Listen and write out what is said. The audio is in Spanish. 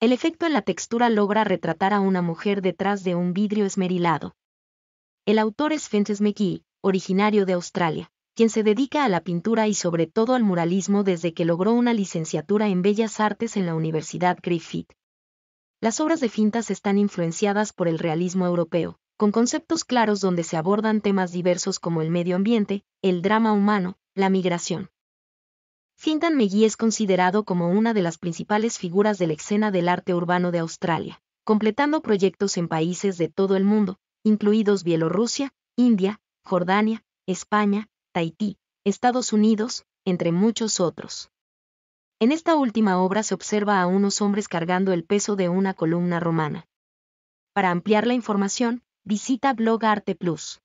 El efecto en la textura logra retratar a una mujer detrás de un vidrio esmerilado. El autor es Fences McGee, originario de Australia, quien se dedica a la pintura y sobre todo al muralismo desde que logró una licenciatura en Bellas Artes en la Universidad Griffith. Las obras de Fintas están influenciadas por el realismo europeo, con conceptos claros donde se abordan temas diversos como el medio ambiente, el drama humano, la migración, Fintan McGee es considerado como una de las principales figuras de la escena del arte urbano de Australia, completando proyectos en países de todo el mundo, incluidos Bielorrusia, India, Jordania, España, Tahití, Estados Unidos, entre muchos otros. En esta última obra se observa a unos hombres cargando el peso de una columna romana. Para ampliar la información, visita Blog Arte Plus.